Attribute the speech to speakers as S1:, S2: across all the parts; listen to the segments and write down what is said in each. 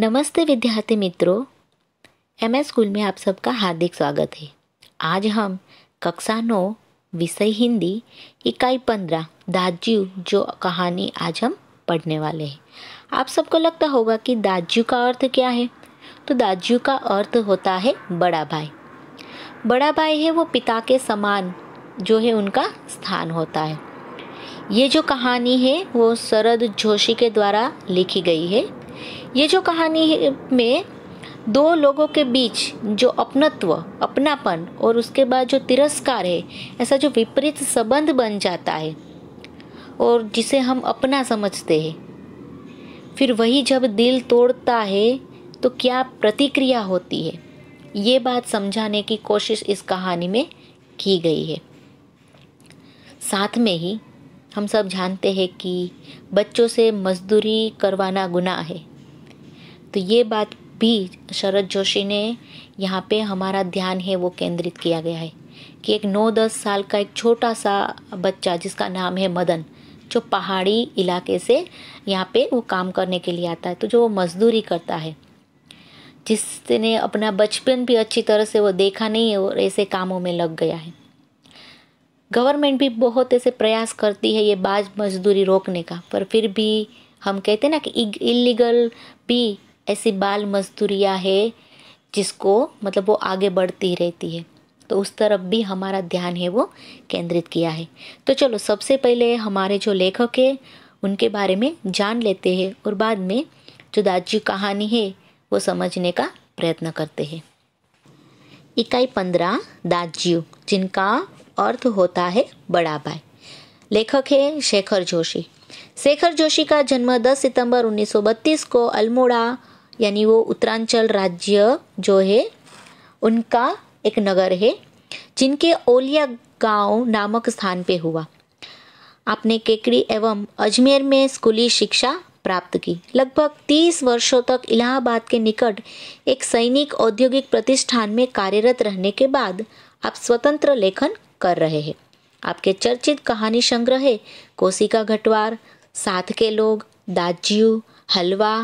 S1: नमस्ते विद्यार्थी मित्रों एम एस स्कूल में आप सबका हार्दिक स्वागत है आज हम कक्षा नौ विषय हिंदी इकाई पंद्रह दाजू जो कहानी आज हम पढ़ने वाले हैं आप सबको लगता होगा कि दाजू का अर्थ क्या है तो दाजू का अर्थ होता है बड़ा भाई बड़ा भाई है वो पिता के समान जो है उनका स्थान होता है ये जो कहानी है वो शरद जोशी के द्वारा लिखी गई है ये जो कहानी में दो लोगों के बीच जो अपनत्व अपनापन और उसके बाद जो तिरस्कार है ऐसा जो विपरीत संबंध बन जाता है और जिसे हम अपना समझते हैं फिर वही जब दिल तोड़ता है तो क्या प्रतिक्रिया होती है ये बात समझाने की कोशिश इस कहानी में की गई है साथ में ही हम सब जानते हैं कि बच्चों से मजदूरी करवाना गुनाह है तो ये बात भी शरद जोशी ने यहाँ पे हमारा ध्यान है वो केंद्रित किया गया है कि एक नौ दस साल का एक छोटा सा बच्चा जिसका नाम है मदन जो पहाड़ी इलाके से यहाँ पे वो काम करने के लिए आता है तो जो वो मजदूरी करता है जिसने अपना बचपन भी अच्छी तरह से वो देखा नहीं है और ऐसे कामों में लग गया है गवर्नमेंट भी बहुत ऐसे प्रयास करती है ये बाज मजदूरी रोकने का पर फिर भी हम कहते हैं ना कि इलीगल भी ऐसी बाल मजदूरियाँ है जिसको मतलब वो आगे बढ़ती रहती है तो उस तरफ भी हमारा ध्यान है वो केंद्रित किया है तो चलो सबसे पहले हमारे जो लेखक है उनके बारे में जान लेते हैं और बाद में जो दादी कहानी है वो समझने का प्रयत्न करते हैं इकाई पंद्रह दाजियो जिनका अर्थ होता है बड़ा भाई लेखक है शेखर जोशी शेखर जोशी का जन्म 10 सितंबर 1932 को अल्मोड़ा यानी वो उत्तरांचल राज्य जो है उनका एक नगर है जिनके ओलिया गांव नामक स्थान पे हुआ आपने केकड़ी एवं अजमेर में स्कूली शिक्षा प्राप्त की लगभग 30 वर्षों तक इलाहाबाद के निकट एक सैनिक औद्योगिक प्रतिष्ठान में कार्यरत रहने के बाद आप स्वतंत्र लेखन कर रहे हैं आपके चर्चित कहानी संग्रह कोसी का घटवार साथ के लोग दाजियो हलवा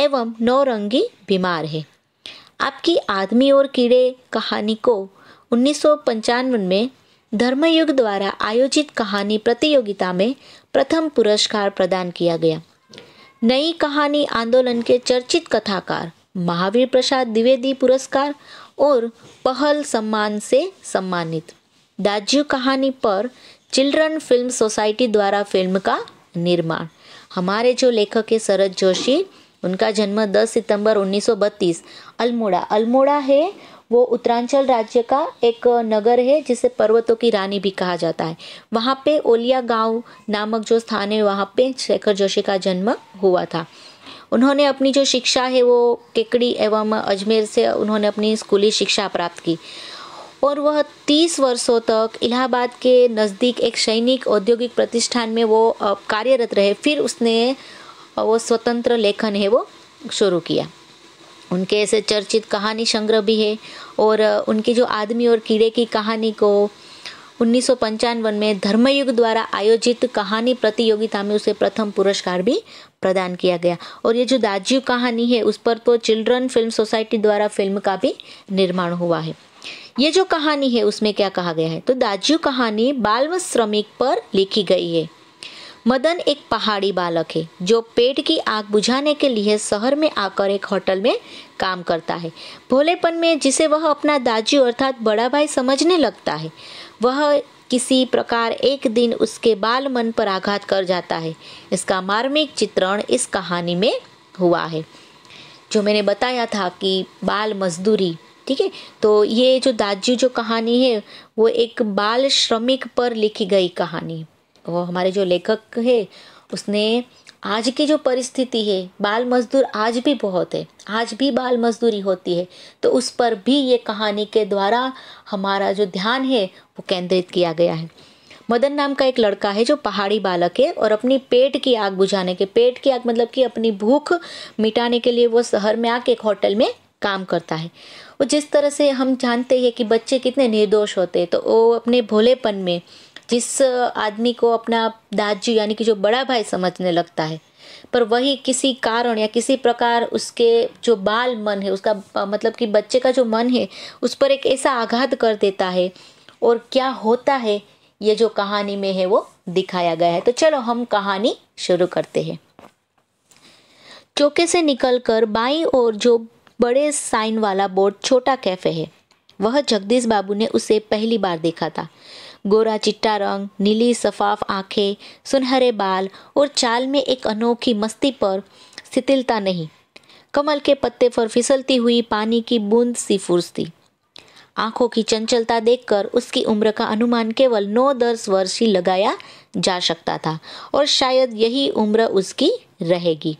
S1: एवं नौरंगी बीमार है आपकी आदमी और कीड़े कहानी को उन्नीस में धर्मयुग द्वारा आयोजित कहानी प्रतियोगिता में प्रथम पुरस्कार प्रदान किया गया नई कहानी आंदोलन के चर्चित कथाकार महावीर प्रसाद द्विवेदी पुरस्कार और पहल सम्मान से सम्मानित दाज्यू कहानी पर चिल्ड्रन फिल्म सोसाइटी द्वारा फिल्म का निर्माण हमारे जो लेखक है शरद जोशी उनका जन्म 10 सितंबर 1932 अल्मोड़ा अल्मोड़ा है वो उत्तरांचल राज्य का एक नगर है जिसे पर्वतों की रानी भी कहा जाता है वहाँ पे ओलिया गांव नामक जो स्थान है वहाँ पे शेखर जोशी का जन्म हुआ था उन्होंने अपनी जो शिक्षा है वो केकड़ी एवं अजमेर से उन्होंने अपनी स्कूली शिक्षा प्राप्त की और वह तीस वर्षों तक इलाहाबाद के नज़दीक एक सैनिक औद्योगिक प्रतिष्ठान में वो कार्यरत रहे फिर उसने और वो स्वतंत्र लेखन है वो शुरू किया उनके ऐसे चर्चित कहानी संग्रह भी है और उनके जो आदमी और कीड़े की कहानी को उन्नीस में धर्मयुग द्वारा आयोजित कहानी प्रतियोगिता में उसे प्रथम पुरस्कार भी प्रदान किया गया और ये जो दाजीव कहानी है उस पर तो चिल्ड्रन फिल्म सोसाइटी द्वारा फिल्म का भी निर्माण हुआ है ये जो कहानी है उसमें क्या कहा गया है तो दाजीव कहानी बाल श्रमिक पर लिखी गई है मदन एक पहाड़ी बालक है जो पेट की आग बुझाने के लिए शहर में आकर एक होटल में काम करता है भोलेपन में जिसे वह अपना दाजू अर्थात बड़ा भाई समझने लगता है वह किसी प्रकार एक दिन उसके बाल मन पर आघात कर जाता है इसका मार्मिक चित्रण इस कहानी में हुआ है जो मैंने बताया था कि बाल मजदूरी ठीक है तो ये जो दाजू जो कहानी है वो एक बाल श्रमिक पर लिखी गई कहानी वो हमारे जो लेखक है उसने आज की जो परिस्थिति है बाल मजदूर आज भी बहुत है आज भी बाल मजदूरी होती है तो उस पर भी ये कहानी के द्वारा हमारा जो ध्यान है वो केंद्रित किया गया है मदन नाम का एक लड़का है जो पहाड़ी बालक है और अपनी पेट की आग बुझाने के पेट की आग मतलब कि अपनी भूख मिटाने के लिए वो शहर में आके एक होटल में काम करता है और जिस तरह से हम जानते हैं कि बच्चे कितने निर्दोष होते हैं तो वो अपने भोलेपन में जिस आदमी को अपना दाजू यानी कि जो बड़ा भाई समझने लगता है पर वही किसी कारण या किसी प्रकार उसके जो बाल मन है उसका मतलब कि बच्चे का जो मन है उस पर एक ऐसा आघात कर देता है और क्या होता है ये जो कहानी में है वो दिखाया गया है तो चलो हम कहानी शुरू करते हैं चौके से निकलकर बाई और जो बड़े साइन वाला बोर्ड छोटा कैफे है वह जगदीश बाबू ने उसे पहली बार देखा था गोरा चिट्टा रंग नीली शफाफ आंखें सुनहरे बाल और चाल में एक अनोखी मस्ती पर शिथिलता नहीं कमल के पत्ते पर फिसलती हुई पानी की बूंद सी फूर्सती आंखों की चंचलता देखकर उसकी उम्र का अनुमान केवल नौ दस वर्ष ही लगाया जा सकता था और शायद यही उम्र उसकी रहेगी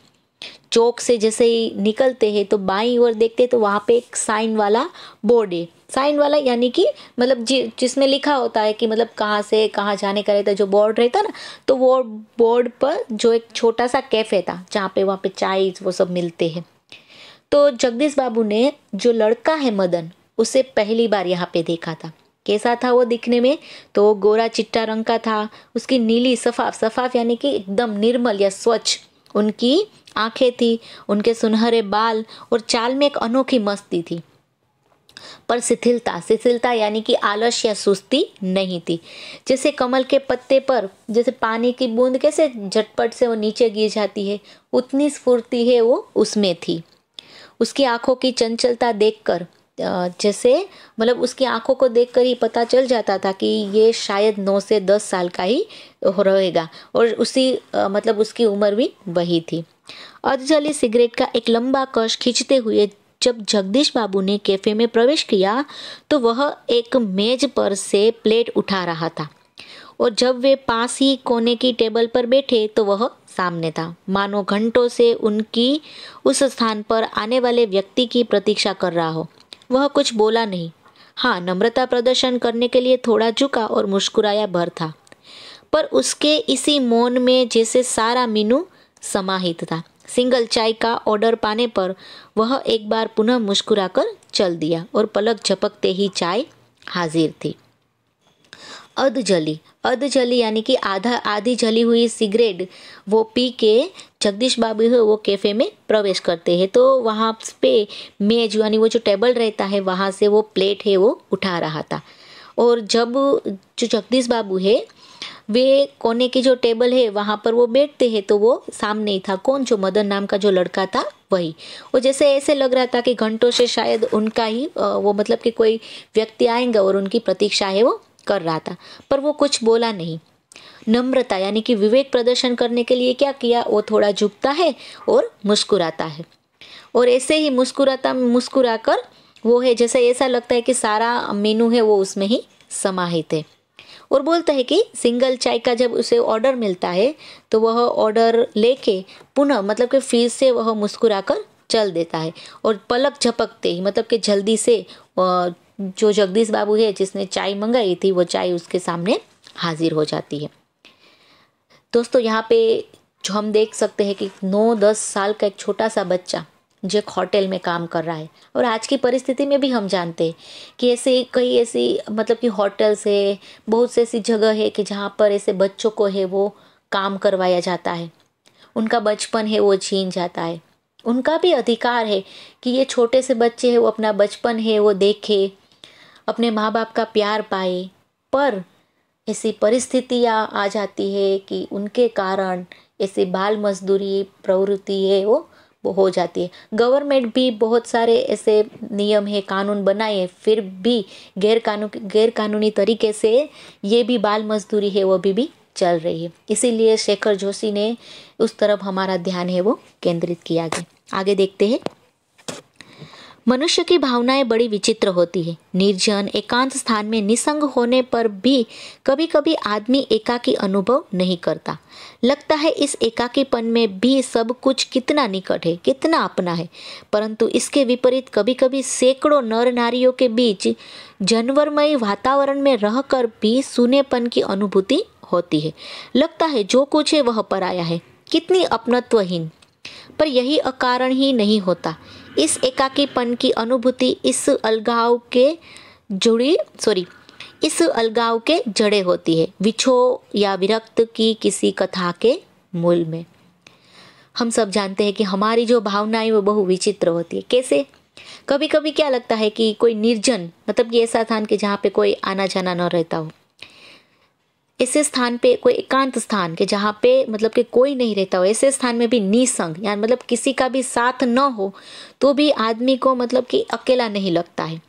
S1: चौक से जैसे ही निकलते हैं तो बाई ओर देखते हैं तो वहाँ पे एक साइन वाला बोर्ड है साइन वाला यानी कि मतलब जि जिसमें लिखा होता है कि मतलब कहाँ से कहाँ जाने का रहता जो बोर्ड रहता ना तो वो बोर्ड पर जो एक छोटा सा कैफ़े था जहाँ पे वहाँ पे चाय वो सब मिलते हैं तो जगदीश बाबू ने जो लड़का है मदन उसे पहली बार यहाँ पे देखा था कैसा था वो दिखने में तो गोरा चिट्टा रंग का था उसकी नीली सफाफ सफाफ यानी कि एकदम निर्मल या स्वच्छ उनकी आंखें थी उनके सुनहरे बाल और चाल में एक अनोखी मस्ती थी पर शिथिलता शिथिलता यानी कि आलस या सुस्ती नहीं थी जैसे कमल के पत्ते पर जैसे पानी की बूंद कैसे झटपट से वो नीचे गिर जाती है उतनी स्फूर्ति है वो उसमें थी उसकी आंखों की चंचलता देखकर जैसे मतलब उसकी आंखों को देखकर ही पता चल जाता था कि ये शायद नौ से दस साल का ही रहेगा और उसी मतलब उसकी उम्र भी वही थी अधजली सिगरेट का एक लंबा कश खींचते हुए जब जगदीश बाबू ने कैफे में प्रवेश किया तो वह एक मेज पर से प्लेट उठा रहा था और जब वे पास ही कोने की टेबल पर बैठे तो वह सामने था मानो घंटों से उनकी उस स्थान पर आने वाले व्यक्ति की प्रतीक्षा कर रहा हो वह कुछ बोला नहीं हाँ नम्रता प्रदर्शन करने के लिए थोड़ा झुका और मुस्कुराया भर था पर उसके इसी मौन में जैसे सारा मीनू समाहित था सिंगल चाय का ऑर्डर पाने पर वह एक बार पुनः मुस्कुराकर चल दिया और पलक झपकते ही चाय हाजिर थी अध जली अध जली यानी कि आधा आधी जली हुई सिगरेट वो पी के जगदीश बाबू है वो कैफ़े में प्रवेश करते हैं तो वहाँ पे मेज यानी वो जो टेबल रहता है वहाँ से वो प्लेट है वो उठा रहा था और जब जो जगदीश बाबू है वे कोने की जो टेबल है वहाँ पर वो बैठते हैं तो वो सामने ही था कौन जो मदन नाम का जो लड़का था वही वो जैसे ऐसे लग रहा था कि घंटों से शायद उनका ही वो मतलब कि कोई व्यक्ति आएंगा और उनकी प्रतीक्षा है वो कर रहा था पर वो कुछ बोला नहीं नम्रता यानी कि विवेक प्रदर्शन करने के लिए क्या किया वो थोड़ा झुकता है और मुस्कुराता है और ऐसे ही मुस्कुराता मुस्कुरा कर वो है जैसे ऐसा लगता है कि सारा मेनू है वो उसमें ही समाहित है और बोलता है कि सिंगल चाय का जब उसे ऑर्डर मिलता है तो वह ऑर्डर लेके पुनः मतलब कि फिर से वह मुस्कुराकर चल देता है और पलक झपकते ही मतलब कि जल्दी से जो जगदीश बाबू है जिसने चाय मंगाई थी वो चाय उसके सामने हाजिर हो जाती है दोस्तों यहाँ पे जो हम देख सकते हैं कि नौ दस साल का एक छोटा सा बच्चा जो एक होटल में काम कर रहा है और आज की परिस्थिति में भी हम जानते हैं कि ऐसे कई ऐसी मतलब कि होटल्स है बहुत से ऐसी जगह है कि जहाँ पर ऐसे बच्चों को है वो काम करवाया जाता है उनका बचपन है वो छीन जाता है उनका भी अधिकार है कि ये छोटे से बच्चे हैं वो अपना बचपन है वो देखे अपने माँ बाप का प्यार पाए पर ऐसी परिस्थितियाँ आ जाती है कि उनके कारण ऐसी बाल मजदूरी प्रवृत्ति है वो हो जाती है गवर्नमेंट भी बहुत सारे ऐसे नियम है कानून बनाए फिर भी गैर कानून गैर कानूनी तरीके से ये भी बाल मजदूरी है वो भी, भी चल रही है इसीलिए शेखर जोशी ने उस तरफ हमारा ध्यान है वो केंद्रित किया गया आगे देखते हैं मनुष्य की भावनाएं बड़ी विचित्र होती है निर्जन एकांत स्थान में निसंग होने पर भी कभी कभी आदमी एकाकी अनुभव नहीं करता लगता है इस एकाकीपन में भी सब कुछ कितना निकट है कितना अपना है परंतु इसके विपरीत कभी कभी सैकड़ों नर नारियों के बीच जानवरमयी वातावरण में रहकर भी सुनेपन की अनुभूति होती है लगता है जो कुछ है वह पराया है कितनी अपनत्वहीन पर यही अकारण ही नहीं होता इस एकाकीपन की अनुभूति इस अलगाव के जुड़ी सॉरी इस अलगाव के जड़े होती है विछो या विरक्त की किसी कथा के मूल में हम सब जानते हैं कि हमारी जो भावनाएं वो बहु विचित्र होती है कैसे कभी कभी क्या लगता है कि कोई निर्जन मतलब कि ऐसा स्थान कि जहाँ पे कोई आना जाना न रहता हो ऐसे स्थान पे कोई एकांत स्थान के जहाँ पे मतलब कि कोई नहीं रहता हो ऐसे स्थान में भी निसंग यानी मतलब किसी का भी साथ न हो तो भी आदमी को मतलब कि अकेला नहीं लगता है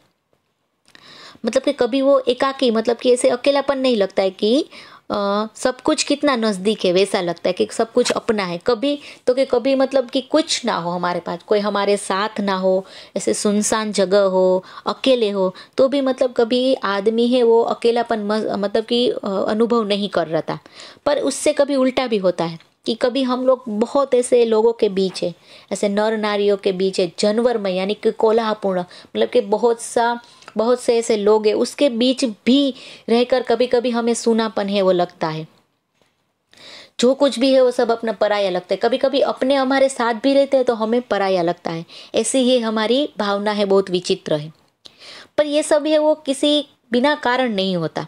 S1: मतलब कि कभी वो एकाकी मतलब कि ऐसे अकेलापन नहीं लगता है कि आ, सब कुछ कितना नज़दीक है वैसा लगता है कि सब कुछ अपना है कभी तो कि कभी मतलब कि कुछ ना हो हमारे पास कोई हमारे साथ ना हो ऐसे सुनसान जगह हो अकेले हो तो भी मतलब कभी आदमी है वो अकेलापन मतलब कि अनुभव नहीं कर रहा था पर उससे कभी उल्टा भी होता है कि कभी हम लोग बहुत ऐसे लोगों के बीच है ऐसे नर नारियों के बीच है जनवर में यानी कि कोलाहपूर्ण मतलब कि बहुत सा बहुत से ऐसे लोग हैं उसके बीच भी रहकर कभी कभी हमें सुनापन है वो लगता है जो कुछ भी है वो सब अपना पराया लगता है कभी कभी अपने हमारे साथ भी रहते हैं तो हमें पराया लगता है ऐसी ही हमारी भावना है बहुत विचित्र है पर ये सब है वो किसी बिना कारण नहीं होता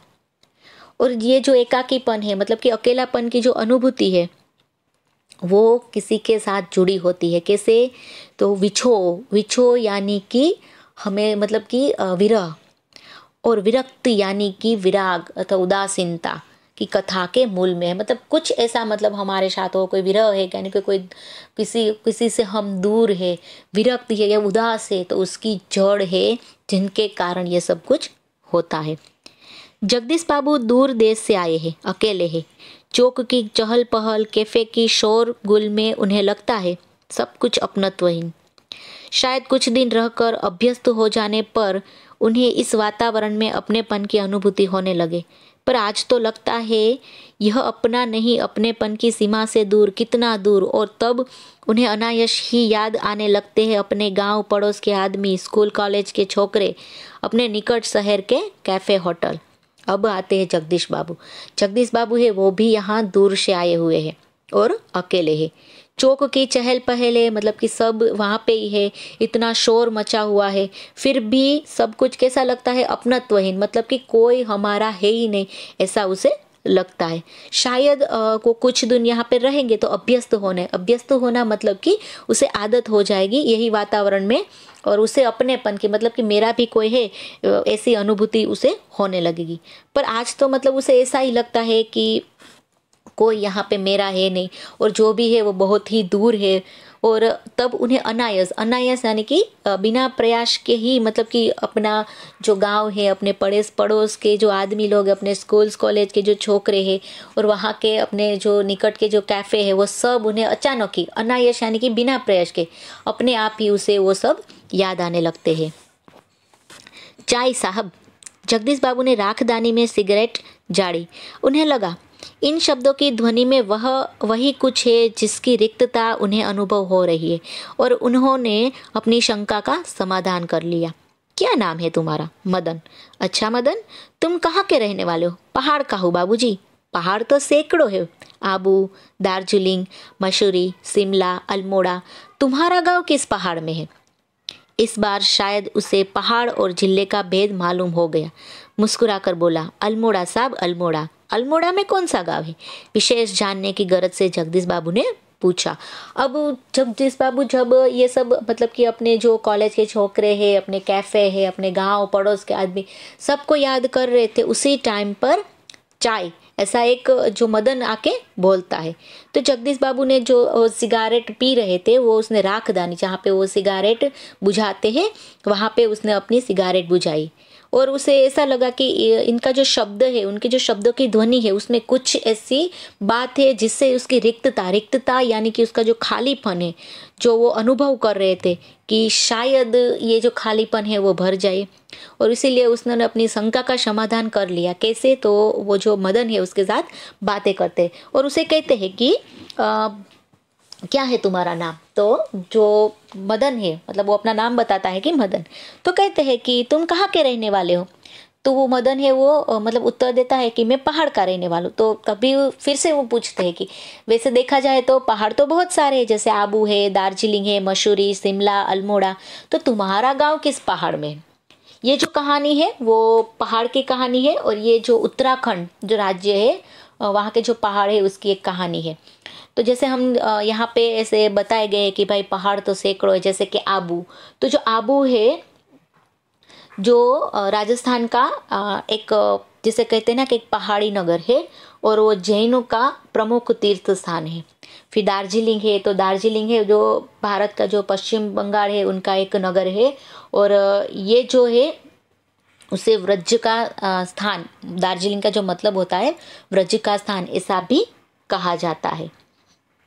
S1: और ये जो एकाकीपन है मतलब कि अकेलापन की जो अनुभूति है वो किसी के साथ जुड़ी होती है कैसे तो विछो विछो यानी कि हमें मतलब कि विरह और विरक्त यानी कि विराग अथवा उदासीनता की कथा के मूल में है मतलब कुछ ऐसा मतलब हमारे साथ हो कोई विरह है यानी कि कोई किसी किसी से हम दूर है विरक्त है या उदास है तो उसकी जड़ है जिनके कारण ये सब कुछ होता है जगदीश बाबू दूर देश से आए हैं अकेले हैं चौक की चहल पहल कैफे की शोर गुल में उन्हें लगता है सब कुछ अपनत्वहीन शायद कुछ दिन रहकर अभ्यस्त हो जाने पर उन्हें इस वातावरण में अपनेपन की अनुभूति होने लगे पर आज तो लगता है यह अपना नहीं अपनेपन की सीमा से दूर कितना दूर और तब उन्हें अनायश ही याद आने लगते हैं अपने गांव पड़ोस के आदमी स्कूल कॉलेज के छोकरे अपने निकट शहर के कैफ़े होटल अब आते हैं जगदीश बाबू जगदीश बाबू है वो भी यहाँ दूर से आए हुए हैं और अकेले हैं चौक की चहल पहल है मतलब कि सब वहाँ पे ही है इतना शोर मचा हुआ है फिर भी सब कुछ कैसा लगता है अपनत्वहीन मतलब कि कोई हमारा है ही नहीं ऐसा उसे लगता है शायद आ, को कुछ दिन यहाँ पर रहेंगे तो अभ्यस्त होने अभ्यस्त होना मतलब कि उसे आदत हो जाएगी यही वातावरण में और उसे अपनेपन की मतलब कि मेरा भी कोई है ऐसी अनुभूति उसे होने लगेगी पर आज तो मतलब उसे ऐसा ही लगता है कि कोई यहाँ पे मेरा है नहीं और जो भी है वो बहुत ही दूर है और तब उन्हें अनायस अनायस यानी कि बिना प्रयास के ही मतलब कि अपना जो गांव है अपने पड़ोस पड़ोस के जो आदमी लोग अपने स्कूल्स कॉलेज के जो छोकरे हैं और वहाँ के अपने जो निकट के जो कैफ़े है वो सब उन्हें अचानक ही अनायस यानी कि बिना प्रयास के अपने आप ही उसे वो सब याद आने लगते हैं चाय साहब जगदीश बाबू ने राखदानी में सिगरेट जाड़ी उन्हें लगा इन शब्दों की ध्वनि में वह वही कुछ है जिसकी रिक्तता उन्हें अनुभव हो रही है और उन्होंने अपनी शंका का समाधान कर लिया क्या नाम है तुम्हारा मदन अच्छा मदन तुम कहाँ के रहने वाले हो पहाड़ का हो बाबूजी पहाड़ तो सैकड़ों है आबू दार्जिलिंग मसूरी शिमला अल्मोड़ा तुम्हारा गांव किस पहाड़ में है इस बार शायद उसे पहाड़ और जिले का भेद मालूम हो गया मुस्कुराकर बोला अल्मोड़ा साहब अल्मोड़ा अल्मोड़ा में कौन सा गांव है विशेष जानने की गरज से जगदीश बाबू ने पूछा अब जगदीश बाबू जब ये सब मतलब कि अपने जो कॉलेज के छोकरे हैं अपने कैफ़े है अपने गांव पड़ोस के आदमी सबको याद कर रहे थे उसी टाइम पर चाय ऐसा एक जो मदन आके बोलता है तो जगदीश बाबू ने जो सिगारेट पी रहे थे वो उसने राख दानी जहाँ पे वो सिगारेट बुझाते हैं वहाँ पे उसने अपनी सिगारेट बुझाई और उसे ऐसा लगा कि इनका जो शब्द है उनके जो शब्दों की ध्वनि है उसमें कुछ ऐसी बात है जिससे उसकी रिक्तता रिक्तता यानी कि उसका जो खालीपन है जो वो अनुभव कर रहे थे कि शायद ये जो खालीपन है वो भर जाए और इसीलिए उसने अपनी शंका का समाधान कर लिया कैसे तो वो जो मदन है उसके साथ बातें करते और उसे कहते हैं कि आ, क्या है तुम्हारा नाम तो जो मदन है मतलब वो अपना नाम बताता है कि मदन तो कहते हैं कि तुम कहाँ के रहने वाले हो तो वो मदन है वो मतलब उत्तर देता है कि मैं पहाड़ का रहने वाला हूँ तो कभी फिर से वो पूछते हैं कि वैसे देखा जाए तो पहाड़ तो बहुत सारे हैं जैसे आबू है दार्जिलिंग है मशूरी शिमला अल्मोड़ा तो तुम्हारा गांव किस पहाड़ में ये जो कहानी है वो पहाड़ की कहानी है और ये जो उत्तराखंड जो राज्य है वहाँ के जो पहाड़ है उसकी एक कहानी है तो जैसे हम यहाँ पे ऐसे बताए गए कि भाई पहाड़ तो सैकड़ों है जैसे कि आबू तो जो आबू है जो राजस्थान का एक जिसे कहते हैं ना कि एक पहाड़ी नगर है और वो जैनों का प्रमुख तीर्थ स्थान है फिर दार्जिलिंग है तो दार्जिलिंग है जो भारत का जो पश्चिम बंगाल है उनका एक नगर है और ये जो है उसे व्रज का स्थान दार्जिलिंग का जो मतलब होता है व्रज का स्थान ऐसा भी कहा जाता है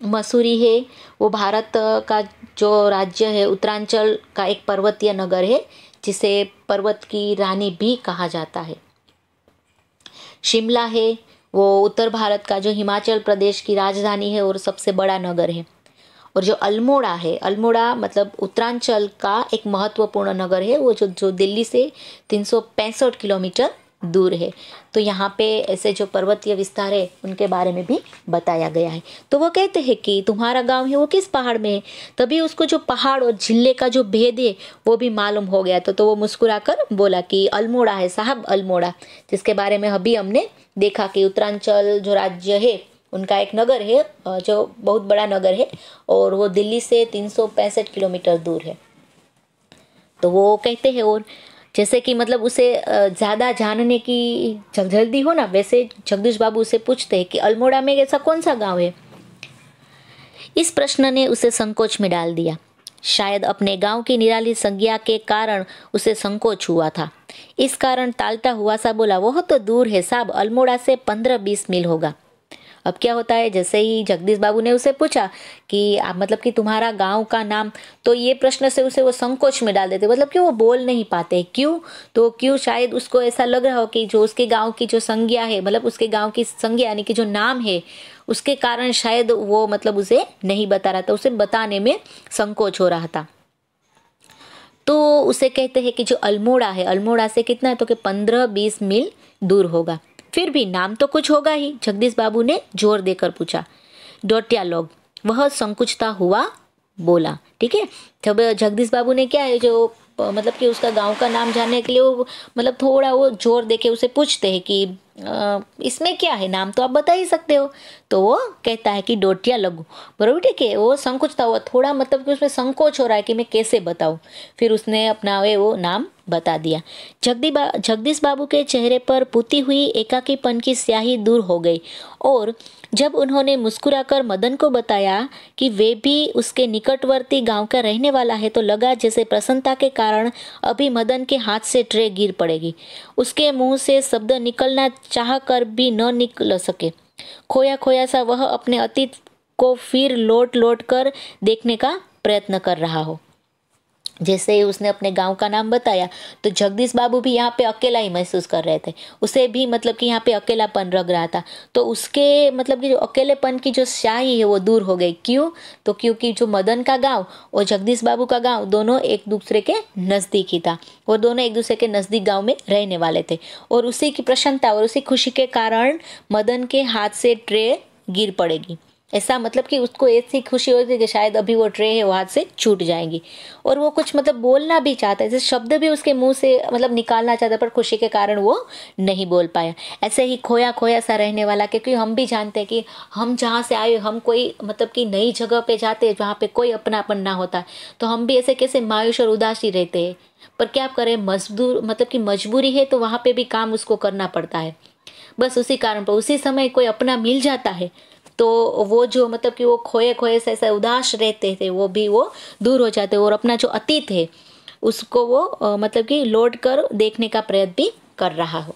S1: मसूरी है वो भारत का जो राज्य है उत्तरांचल का एक पर्वतीय नगर है जिसे पर्वत की रानी भी कहा जाता है शिमला है वो उत्तर भारत का जो हिमाचल प्रदेश की राजधानी है और सबसे बड़ा नगर है और जो अल्मोड़ा है अल्मोड़ा मतलब उत्तरांचल का एक महत्वपूर्ण नगर है वो जो जो दिल्ली से तीन किलोमीटर दूर है तो यहाँ पे ऐसे जो पर्वतीय विस्तार है उनके बारे में भी बताया गया है तो वो कहते हैं कि तुम्हारा गांव है वो किस पहाड़ में है तभी उसको जो पहाड़ और जिले का जो भेद है वो भी मालूम हो गया तो, तो वो मुस्कुरा कर बोला कि अल्मोड़ा है साहब अल्मोड़ा जिसके बारे में अभी हमने देखा कि उत्तरांचल जो राज्य है उनका एक नगर है जो बहुत बड़ा नगर है और वो दिल्ली से तीन किलोमीटर दूर है तो वो कहते हैं और जैसे कि मतलब उसे ज़्यादा जानने की जल्दी हो ना वैसे जगदीश बाबू उसे पूछते हैं कि अल्मोड़ा में ऐसा कौन सा गांव है इस प्रश्न ने उसे संकोच में डाल दिया शायद अपने गांव की निराली संज्ञा के कारण उसे संकोच हुआ था इस कारण टालता हुआ सा बोला वह तो दूर है साहब अल्मोड़ा से पंद्रह बीस मील होगा अब क्या होता है जैसे ही जगदीश बाबू ने उसे पूछा कि आप मतलब कि तुम्हारा गांव का नाम तो ये प्रश्न से उसे वो संकोच में डाल देते मतलब कि वो बोल नहीं पाते क्यों तो क्यों शायद उसको ऐसा लग रहा हो कि जो उसके गाँव की जो संज्ञा है मतलब उसके गाँव की संज्ञा यानी कि जो नाम है उसके कारण शायद वो मतलब उसे नहीं बता रहा था उसे बताने में संकोच हो रहा था तो उसे कहते हैं कि जो अल्मोड़ा है अल्मोड़ा से कितना है तो कि पंद्रह बीस मील दूर होगा फिर भी नाम तो कुछ होगा ही जगदीश बाबू ने जोर देकर पूछा डोटिया लोग वह संकुचता हुआ बोला ठीक है जब जगदीश बाबू ने क्या है जो मतलब कि उसका गांव का नाम जानने के लिए वो मतलब थोड़ा वो जोर दे के उसे पूछते हैं कि इसमें क्या है नाम तो आप बता ही सकते हो तो वो कहता है कि डोटिया लगू बरबर ठीक है वो संकुचता हुआ थोड़ा मतलब कि उसमें संकोच हो रहा है कि मैं कैसे बताऊँ फिर उसने अपना वे वो नाम बता दिया जगदी बा जगदीश बाबू के चेहरे पर पुती हुई एकाकीपन की स्याही दूर हो गई और जब उन्होंने मुस्कुराकर मदन को बताया कि वे भी उसके निकटवर्ती गांव का रहने वाला है तो लगा जैसे प्रसन्नता के कारण अभी मदन के हाथ से ट्रे गिर पड़ेगी उसके मुंह से शब्द निकलना चाह कर भी न निकल सके खोया खोया सा वह अपने अतीत को फिर लौट लौट कर देखने का प्रयत्न कर रहा हो जैसे ही उसने अपने गांव का नाम बताया तो जगदीश बाबू भी यहाँ पे अकेला ही महसूस कर रहे थे उसे भी मतलब कि यहाँ पे अकेलापन रग रहा था तो उसके मतलब कि जो अकेलेपन की जो स्याही है वो दूर हो गई क्यों तो क्योंकि जो मदन का गांव और जगदीश बाबू का गांव दोनों एक दूसरे के नज़दीक ही था वो दोनों एक दूसरे के नज़दीक गाँव में रहने वाले थे और उसी की प्रसन्नता और उसी खुशी के कारण मदन के हाथ से ट्रे गिर पड़ेगी ऐसा मतलब कि उसको ऐसी खुशी है कि शायद अभी वो ट्रे है वो हाथ से छूट जाएंगी और वो कुछ मतलब बोलना भी चाहता है जैसे शब्द भी उसके मुंह से मतलब निकालना चाहता है पर खुशी के कारण वो नहीं बोल पाया ऐसे ही खोया खोया सा रहने वाला क्योंकि हम भी जानते हैं कि हम जहाँ से आए हम कोई मतलब कि नई जगह पे जाते हैं जहाँ पे कोई अपनापन ना होता तो हम भी ऐसे कैसे मायूस और उदास ही रहते हैं पर क्या करें मजदूर मतलब कि मजबूरी है तो वहाँ पर भी काम उसको करना पड़ता है बस उसी कारण पर उसी समय कोई अपना मिल जाता है तो वो जो मतलब कि वो खोए खोए से ऐसे उदास रहते थे वो भी वो दूर हो जाते और अपना जो अतीत है उसको वो मतलब कि लौट कर देखने का प्रयत्न भी कर रहा हो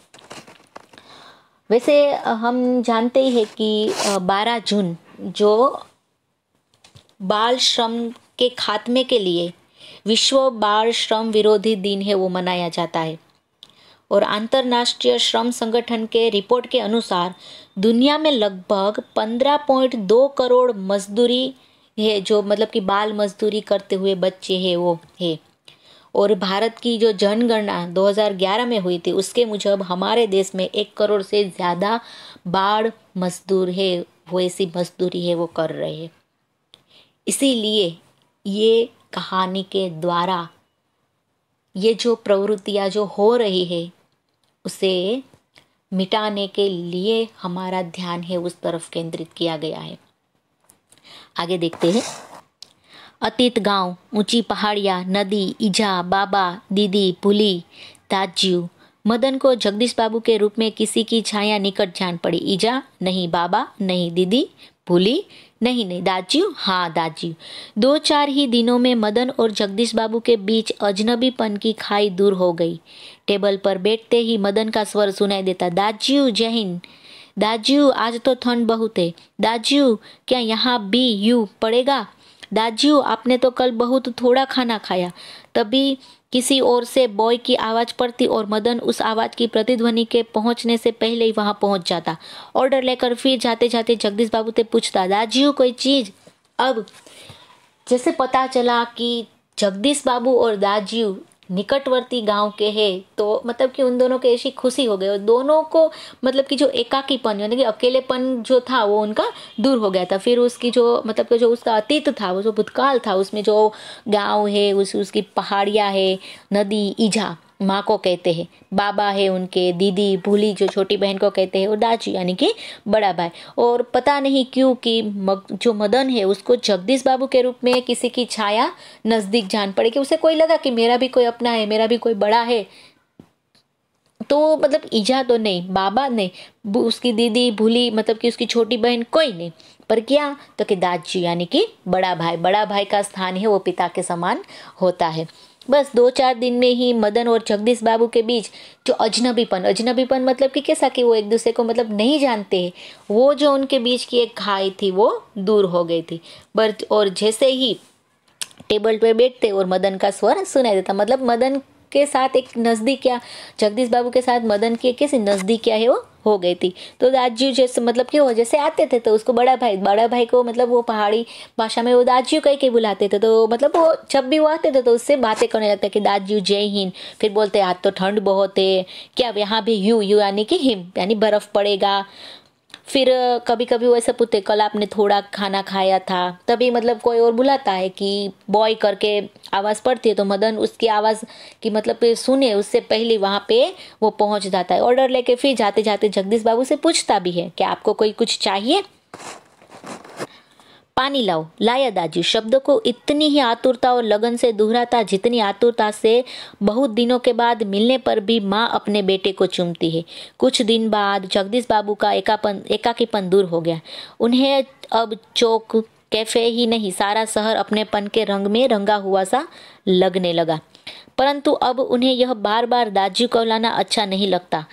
S1: वैसे हम जानते ही हैं कि 12 जून जो बाल श्रम के खात्मे के लिए विश्व बाल श्रम विरोधी दिन है वो मनाया जाता है और अंतर्राष्ट्रीय श्रम संगठन के रिपोर्ट के अनुसार दुनिया में लगभग 15.2 करोड़ मजदूरी है जो मतलब कि बाल मजदूरी करते हुए बच्चे हैं वो है और भारत की जो जनगणना 2011 में हुई थी उसके मुजब हमारे देश में एक करोड़ से ज़्यादा बाढ़ मजदूर है वो ऐसी मजदूरी है वो कर रहे हैं इसीलिए ये कहानी के द्वारा ये जो प्रवृत्तियाँ जो हो रही है उसे मिटाने के लिए हमारा ध्यान है उस तरफ केंद्रित किया गया है आगे देखते हैं अतीत गांव ऊंची पहाड़िया नदी ईजा बाबा दीदी भूली दाजीव मदन को जगदीश बाबू के रूप में किसी की छाया निकट जान पड़ी ईजा नहीं बाबा नहीं दीदी भूली नहीं नहीं दादी हाँ दादी दो चार ही दिनों में मदन और जगदीश बाबू के बीच अजनबीपन की खाई दूर हो गई टेबल पर बैठते ही मदन का स्वर सुनाई देता दाजू जय हिंद दाजू आज तो ठंड बहुत है दाजू क्या यहाँ बी यू पड़ेगा दाजू आपने तो कल बहुत थोड़ा खाना खाया तभी किसी ओर से बॉय की आवाज़ पड़ती और मदन उस आवाज़ की प्रतिध्वनि के पहुंचने से पहले ही वहां पहुंच जाता ऑर्डर लेकर फिर जाते जाते जगदीश बाबू से पूछता दाजियो कोई चीज़ अब जैसे पता चला कि जगदीश बाबू और दाजियो निकटवर्ती गांव के है तो मतलब कि उन दोनों के ऐसी खुशी हो गई और दोनों को मतलब कि जो एकाकीपन यानी मतलब कि अकेलेपन जो था वो उनका दूर हो गया था फिर उसकी जो मतलब कि जो उसका अतीत था वो जो भूतकाल था उसमें जो गांव है उस उसकी पहाड़ियाँ है नदी ईजा माँ को कहते हैं बाबा है उनके दीदी भूली जो छोटी बहन को कहते हैं और दाजी यानी कि बड़ा भाई और पता नहीं क्यों कि मग, जो मदन है उसको जगदीश बाबू के रूप में किसी की छाया नज़दीक जान पड़ेगी उसे कोई लगा कि मेरा भी कोई अपना है मेरा भी कोई बड़ा है तो मतलब ईजा तो नहीं बाबा नहीं उसकी दीदी भूली मतलब कि उसकी छोटी बहन कोई नहीं पर क्या तो कि दाजी यानी कि बड़ा भाई बड़ा भाई का स्थान है वो पिता के समान होता है बस दो चार दिन में ही मदन और जगदीश बाबू के बीच जो अजनबीपन अजनबीपन मतलब कि कैसा कि वो एक दूसरे को मतलब नहीं जानते वो जो उनके बीच की एक खाई थी वो दूर हो गई थी बर्थ और जैसे ही टेबल पे बैठते और मदन का स्वर सुनाई देता मतलब मदन के साथ एक नजदीक क्या जगदीश बाबू के साथ मदन की कैसी नजदीक क्या है वो हो गई थी तो दाजू जैसे मतलब कि वो जैसे आते थे तो उसको बड़ा भाई बड़ा भाई को मतलब वो पहाड़ी भाषा में वो दाजू कह के बुलाते थे तो मतलब वो जब भी वो आते थे तो उससे बातें करने लगते कि दाजू जय हिंद फिर बोलते आज तो ठंड बहुत है क्या यहाँ भी यू यू यानी कि हिम यानी बर्फ़ पड़ेगा फिर कभी कभी वैसे पूछते कल आपने थोड़ा खाना खाया था तभी मतलब कोई और बुलाता है कि बॉय करके आवाज़ पड़ती है तो मदन उसकी आवाज़ की मतलब सुने उससे पहले वहाँ पे वो पहुँच जाता है ऑर्डर लेके फिर जाते जाते जगदीश बाबू से पूछता भी है कि आपको कोई कुछ चाहिए पानी लाओ लाया दाजी शब्द को इतनी ही आतुरता और लगन से दोहराता जितनी आतुरता से बहुत दिनों के बाद मिलने पर भी माँ अपने बेटे को चूमती है कुछ दिन बाद जगदीश बाबू का एकापन एकाकीपन दूर हो गया उन्हें अब चौक कैफे ही नहीं सारा शहर अपने पन के रंग में रंगा हुआ सा लगने लगा परंतु अब उन्हें यह बार बार दाजू को लाना अच्छा नहीं लगता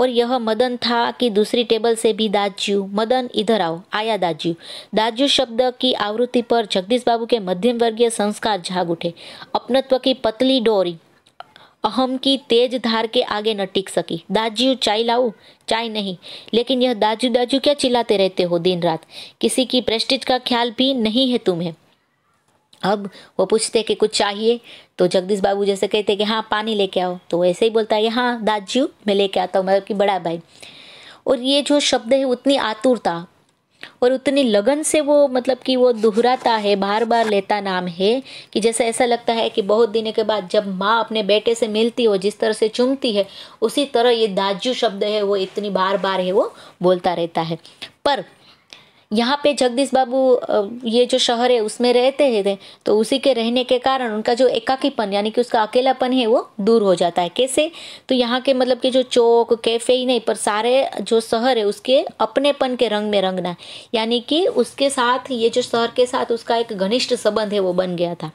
S1: और यह मदन था कि दूसरी टेबल से भी दाजू मदन इधर आओ आया दाजू दाजू शब्द की आवृत्ति पर जगदीश बाबू के मध्यम वर्गीय संस्कार झाग उठे अपनत्व की पतली डोरी अहम की तेज धार के आगे न टिक सकी दाजू चाय लाऊ चाय नहीं लेकिन यह दाजू दाजू क्या चिल्लाते रहते हो दिन रात किसी की प्रेस्टिज का ख्याल भी नहीं है तुम्हें अब वो पूछते कि कुछ चाहिए तो जगदीश बाबू जैसे कहते कि हाँ पानी लेके आओ तो ऐसे ही बोलता है हाँ दादजी मैं लेके आता हूँ मतलब कि बड़ा भाई और ये जो शब्द है उतनी आतुरता और उतनी लगन से वो मतलब कि वो दोहराता है बार बार लेता नाम है कि जैसे ऐसा लगता है कि बहुत दिनों के बाद जब माँ अपने बेटे से मिलती हो जिस तरह से चुमती है उसी तरह ये दाजू शब्द है वो इतनी बार बार है वो बोलता रहता है पर यहाँ पे जगदीश बाबू ये जो शहर है उसमें रहते हैं तो उसी के रहने के कारण उनका जो एकाकीपन यानी कि उसका अकेलापन है वो दूर हो जाता है कैसे तो यहाँ के मतलब कि जो चौक कैफे ही नहीं पर सारे जो शहर है उसके अपनेपन के रंग में रंगना यानी कि उसके साथ ये जो शहर के साथ उसका एक घनिष्ठ संबंध है वो बन गया था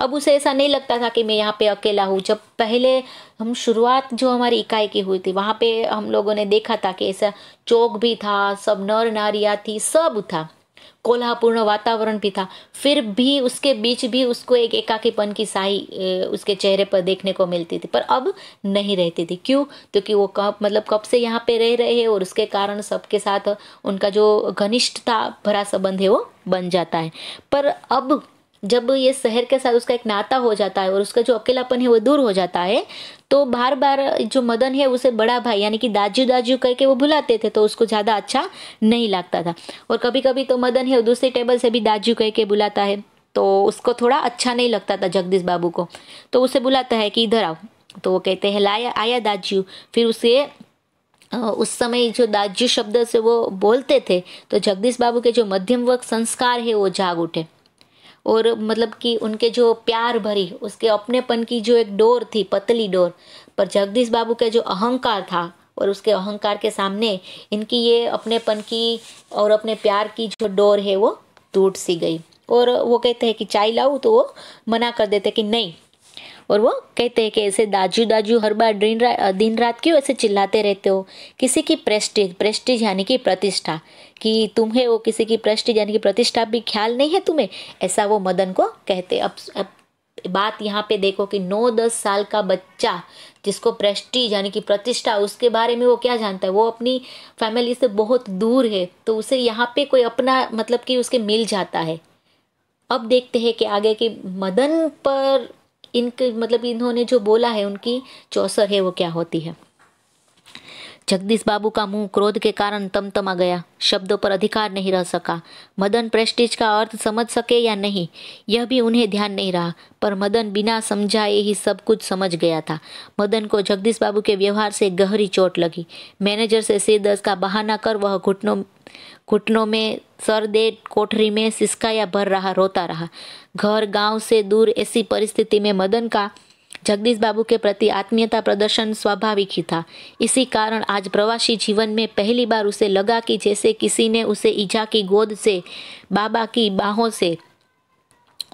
S1: अब उसे ऐसा नहीं लगता था कि मैं यहाँ पे अकेला हूँ जब पहले हम शुरुआत जो हमारी इकाई की हुई थी वहाँ पे हम लोगों ने देखा था कि ऐसा चौक भी था सब नर नारिया थी सब था कोल्हापूर्ण वातावरण भी था फिर भी उसके बीच भी उसको एक एकाकीपन की साई उसके चेहरे पर देखने को मिलती थी पर अब नहीं रहती थी क्यों क्योंकि तो वो कब मतलब कब से यहाँ पे रह रहे हैं और उसके कारण सबके साथ उनका जो घनिष्ठता भरा संबंध है वो बन जाता है पर अब जब ये शहर के साथ उसका एक नाता हो जाता है और उसका जो अकेलापन है वो दूर हो जाता है तो बार बार जो मदन है उसे बड़ा भाई यानी कि दाजू दाजू करके वो बुलाते थे तो उसको ज़्यादा अच्छा नहीं लगता था और कभी कभी तो मदन है दूसरे टेबल से भी दाजू कह के बुलाता है तो उसको थोड़ा अच्छा नहीं लगता था जगदीश बाबू को तो उसे बुलाता है कि इधर आओ तो वो कहते हैं लाया आया दाजू फिर उसे उस समय जो दाजू शब्द से वो बोलते थे तो जगदीश बाबू के जो मध्यम वर्ग संस्कार है वो जाग उठे और मतलब कि उनके जो प्यार भरी उसके अपनेपन की जो एक डोर थी पतली डोर पर जगदीश बाबू का जो अहंकार था और उसके अहंकार के सामने इनकी ये अपनेपन की और अपने प्यार की जो डोर है वो टूट सी गई और वो कहते हैं कि चाय लाऊ तो वो मना कर देते कि नहीं और वो कहते हैं कि ऐसे दाजू दाजू हर बार दिन रात दिन रात क्यों ऐसे चिल्लाते रहते हो किसी की प्रेस्टीज प्रेस्टीज यानी कि प्रतिष्ठा कि तुम्हें वो किसी की प्रष्टि यानी कि प्रतिष्ठा भी ख्याल नहीं है तुम्हें ऐसा वो मदन को कहते अब अब बात यहाँ पे देखो कि नौ दस साल का बच्चा जिसको प्रेस्टीज यानी कि प्रतिष्ठा उसके बारे में वो क्या जानता है वो अपनी फैमिली से बहुत दूर है तो उसे यहाँ पे कोई अपना मतलब कि उसके मिल जाता है अब देखते हैं कि आगे के मदन पर इनके मतलब इन्होंने जो बोला है उनकी चौसर है वो क्या होती है जगदीश बाबू का मुंह क्रोध के कारण तमतमा गया शब्दों पर अधिकार नहीं रह सका मदन प्रेस्टिज का अर्थ समझ सके या नहीं यह भी उन्हें ध्यान नहीं रहा पर मदन बिना समझाए ही सब कुछ समझ गया था मदन को जगदीश बाबू के व्यवहार से गहरी चोट लगी मैनेजर से सिर दस का बहाना कर वह घुटनों घुटनों में सर दे कोठरी में सिसकाया भर रहा रोता रहा घर गांव से दूर ऐसी परिस्थिति में मदन का जगदीश बाबू के प्रति आत्मीयता प्रदर्शन स्वाभाविक ही था इसी कारण आज प्रवासी जीवन में पहली बार उसे लगा कि जैसे किसी ने उसे ईजा की गोद से बाबा की बाहों से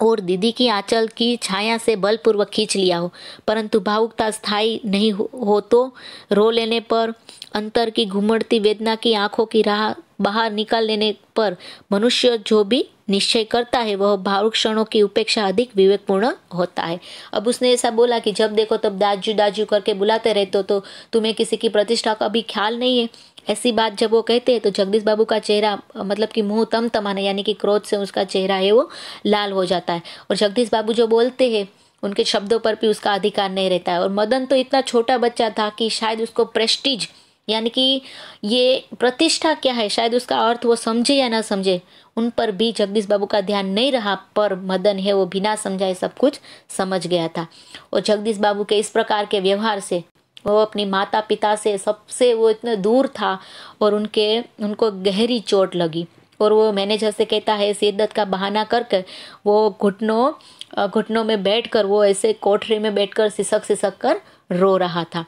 S1: और दीदी की आंचल की छाया से बलपूर्वक खींच लिया हो परंतु भावुकता स्थायी नहीं हो तो रो लेने पर अंतर की घुमड़ती वेदना की आंखों की राह बाहर निकाल लेने पर मनुष्य जो भी निश्चय करता है वह भावुक क्षणों की उपेक्षा अधिक विवेकपूर्ण होता है अब उसने ऐसा बोला कि जब देखो तब दाजू दाजू करके बुलाते रहते हो तो तुम्हें किसी की प्रतिष्ठा का भी ख्याल नहीं है ऐसी बात जब वो कहते हैं तो जगदीश बाबू का चेहरा मतलब कि मुंह तम तमाने यानी कि क्रोध से उसका चेहरा है वो लाल हो जाता है और जगदीश बाबू जो बोलते हैं उनके शब्दों पर भी उसका अधिकार नहीं रहता है और मदन तो इतना छोटा बच्चा था कि शायद उसको प्रेस्टिज यानी कि ये प्रतिष्ठा क्या है शायद उसका अर्थ वो समझे या ना समझे उन पर भी जगदीश बाबू का ध्यान नहीं रहा पर मदन है वो बिना समझाए सब कुछ समझ गया था और जगदीश बाबू के इस प्रकार के व्यवहार से वो अपनी माता पिता से सबसे वो इतने दूर था और उनके उनको गहरी चोट लगी और वो मैनेजर से कहता है शिद्दत का बहाना करके वो घुटनों घुटनों में बैठकर वो ऐसे कोठरे में बैठकर सिसक सिसक कर रो रहा था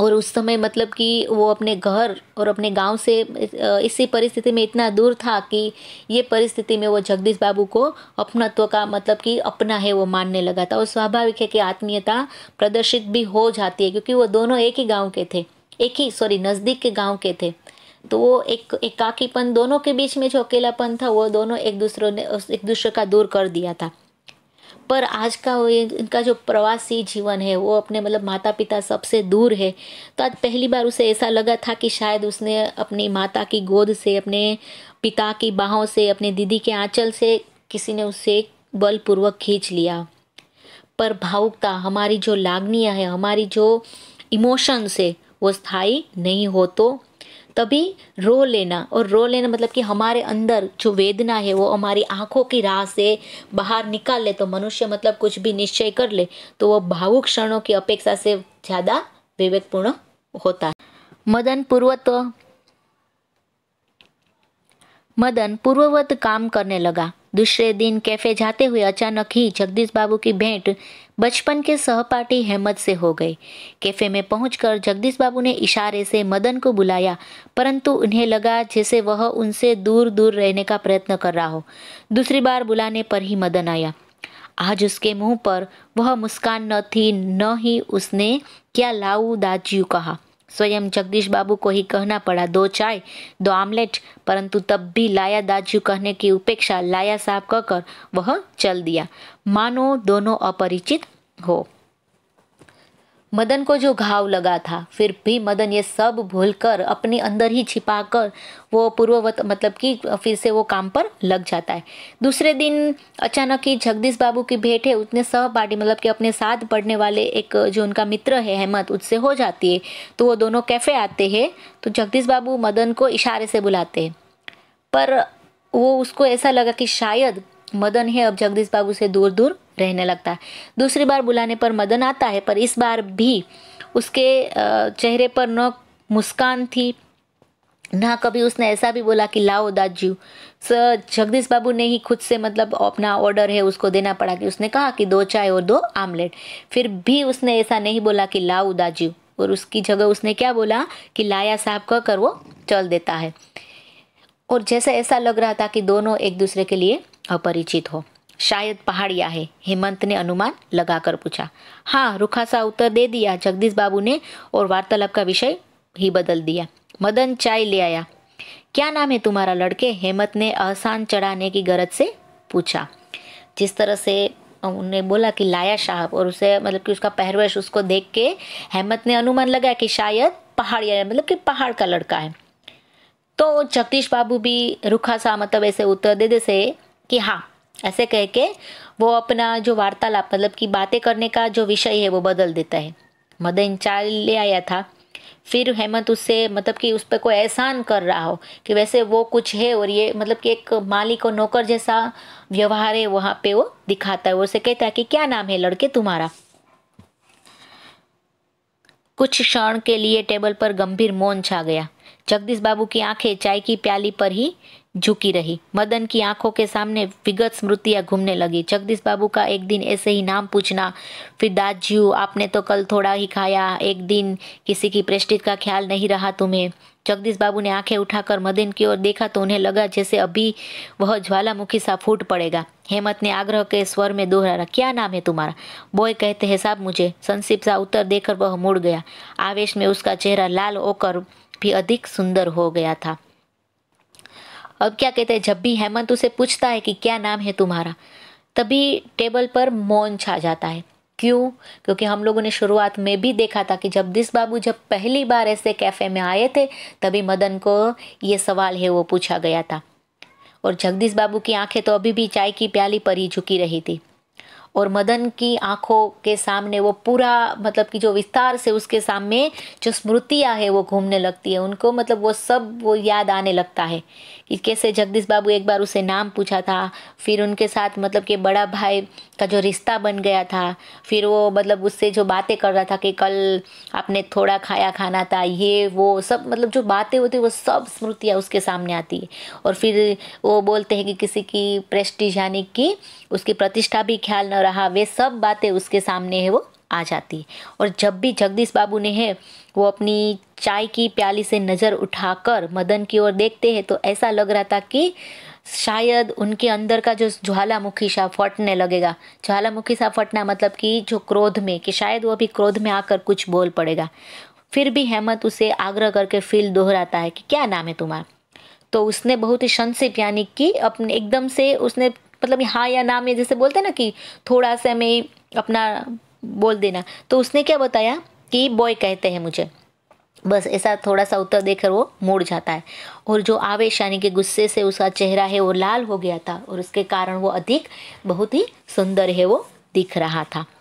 S1: और उस समय मतलब कि वो अपने घर और अपने गांव से इसी परिस्थिति में इतना दूर था कि ये परिस्थिति में वो जगदीश बाबू को अपनत्व का मतलब कि अपना है वो मानने लगा था और स्वाभाविक है कि आत्मीयता प्रदर्शित भी हो जाती है क्योंकि वो दोनों एक ही गाँव के थे एक ही सॉरी नज़दीक के गाँव के थे तो वो एक एकाकीपन दोनों के बीच में जो अकेलापन था वो दोनों एक दूसरों ने एक दूसरे का दूर कर दिया था पर आज का वो इनका जो प्रवासी जीवन है वो अपने मतलब माता पिता सबसे दूर है तो आज पहली बार उसे ऐसा लगा था कि शायद उसने अपनी माता की गोद से अपने पिता की बाहों से अपने दीदी के आंचल से किसी ने उसे बलपूर्वक खींच लिया पर भावुकता हमारी जो लागनियाँ है हमारी जो इमोशंस है वो स्थायी नहीं हो तो तभी रो लेना और रो लेना मतलब कि हमारे अंदर जो वेदना है वो हमारी आंखों की राह से बाहर निकाल ले तो मनुष्य मतलब कुछ भी निश्चय कर ले तो वो भावुक क्षणों की अपेक्षा से ज़्यादा विवेकपूर्ण होता है मदन पूर्वत मदन पूर्ववत काम करने लगा दूसरे दिन कैफे जाते हुए अचानक ही जगदीश बाबू की भेंट बचपन के सहपाठी हेमंत से हो गए कैफे में पहुंचकर जगदीश बाबू ने इशारे से मदन को बुलाया परंतु उन्हें लगा जैसे वह उनसे दूर दूर रहने का प्रयत्न कर रहा हो दूसरी बार बुलाने पर ही मदन आया आज उसके मुंह पर वह मुस्कान न थी न ही उसने क्या लाऊ दाजियो कहा स्वयं जगदीश बाबू को ही कहना पड़ा दो चाय दो आमलेट परंतु तब भी लाया दाजू कहने की उपेक्षा लाया साहब कहकर वह चल दिया मानो दोनों अपरिचित हो मदन को जो घाव लगा था फिर भी मदन ये सब भूलकर अपने अंदर ही छिपा कर वो पूर्ववत मतलब कि फिर से वो काम पर लग जाता है दूसरे दिन अचानक ही जगदीश बाबू की भेंट है उतने सहपाठी मतलब कि अपने साथ पढ़ने वाले एक जो उनका मित्र है हेमंत उससे हो जाती है तो वो दोनों कैफ़े आते हैं तो जगदीश बाबू मदन को इशारे से बुलाते हैं पर वो उसको ऐसा लगा कि शायद मदन है अब जगदीश बाबू से दूर दूर रहने लगता है दूसरी बार बुलाने पर मदन आता है पर इस बार भी उसके चेहरे पर न मुस्कान थी ना कभी उसने ऐसा भी बोला कि लाओ दादजू सर जगदीश बाबू ने ही खुद से मतलब अपना ऑर्डर है उसको देना पड़ा कि उसने कहा कि दो चाय और दो आमलेट फिर भी उसने ऐसा नहीं बोला कि लाओ दादजू और उसकी जगह उसने क्या बोला कि लाया साहब कह कर वो चल देता है और जैसा ऐसा लग रहा था कि दोनों एक दूसरे के लिए अपरिचित हो शायद पहाड़िया है हेमंत ने अनुमान लगाकर पूछा हाँ रुखा सा उत्तर दे दिया जगदीश बाबू ने और वार्तालाप का विषय ही बदल दिया मदन चाय ले आया क्या नाम है तुम्हारा लड़के हेमंत ने आसान चढ़ाने की गरज से पूछा जिस तरह से उन्हें बोला कि लाया साहब और उसे मतलब कि उसका पहरवेश उसको देख के हेमंत ने अनुमान लगाया कि शायद पहाड़िया मतलब कि पहाड़ का लड़का है तो जगदीश बाबू भी रुखा सा मतलब ऐसे उत्तर दे दे से कि हाँ ऐसे कह के वो अपना जो वार्तालाप मतलब कि बातें करने का जो विषय है वो बदल देता है मदन चाल ले आया था फिर हेमंत उससे मतलब कि उस पर कोई एहसान कर रहा हो कि वैसे वो कुछ है और ये मतलब कि एक मालिक और नौकर जैसा व्यवहार है वहाँ पे वो दिखाता है उसे कहता है कि क्या नाम है लड़के तुम्हारा कुछ क्षण के लिए टेबल पर गंभीर मौन छा गया जगदीश बाबू की आंखें चाय की प्याली पर ही झुकी रही मदन की आंखों के सामने विगत स्मृतियां घूमने लगी जगदीश बाबू का एक दिन ऐसे ही नाम पूछना फिर दादजी आपने तो कल थोड़ा ही खाया एक दिन किसी की प्रेस्टिज का ख्याल नहीं रहा तुम्हें जगदीश बाबू ने आंखें उठाकर मदन की ओर देखा तो उन्हें लगा जैसे अभी वह ज्वालामुखी सा फूट पड़ेगा हेमत ने आग्रह के स्वर में दोहराया क्या नाम है तुम्हारा बॉय कहते हैं साहब मुझे संसिप सा उत्तर देकर वह मुड़ गया आवेश में उसका चेहरा लाल होकर भी अधिक सुंदर हो गया था अब क्या कहते हैं जब भी हेमंत उसे पूछता है कि क्या नाम है तुम्हारा तभी टेबल पर मौन छा जाता है क्यों क्योंकि हम लोगों ने शुरुआत में भी देखा था कि जगदीश बाबू जब पहली बार ऐसे कैफ़े में आए थे तभी मदन को ये सवाल है वो पूछा गया था और जगदीश बाबू की आंखें तो अभी भी चाय की प्याली पर ही झुकी रही थी और मदन की आंखों के सामने वो पूरा मतलब कि जो विस्तार से उसके सामने जो स्मृतियाँ है वो घूमने लगती है उनको मतलब वो सब वो याद आने लगता है कि कैसे जगदीश बाबू एक बार उसे नाम पूछा था फिर उनके साथ मतलब कि बड़ा भाई का जो रिश्ता बन गया था फिर वो मतलब उससे जो बातें कर रहा था कि कल आपने थोड़ा खाया खाना था ये वो सब मतलब जो बातें होती वो सब स्मृतियाँ उसके सामने आती है और फिर वो बोलते हैं कि किसी की प्रेस्टिज यानी कि उसकी प्रतिष्ठा भी ख्याल न रहा वे सब बातें उसके सामने है वो आ जाती है और जब भी जगदीश बाबू ने है वो अपनी चाय की प्याली से नज़र उठाकर मदन की ओर देखते हैं तो ऐसा लग रहा था कि शायद उनके अंदर का जो ज्वालामुखी सा फटने लगेगा ज्वालामुखी सा फटना मतलब कि जो क्रोध में कि शायद वो अभी क्रोध में आकर कुछ बोल पड़ेगा फिर भी हेमंत उसे आग्रह करके फील दोहराता है कि क्या नाम है तुम्हारा तो उसने बहुत ही संक्षिप यानी कि अपने एकदम से उसने मतलब हाँ या ना में जैसे बोलते ना कि थोड़ा सा हमें अपना बोल देना तो उसने क्या बताया कि बॉय कहते हैं मुझे बस ऐसा थोड़ा सा उत्तर देकर वो मुड़ जाता है और जो आवेश यानी कि गुस्से से उसका चेहरा है वो लाल हो गया था और उसके कारण वो अधिक बहुत ही सुंदर है वो दिख रहा था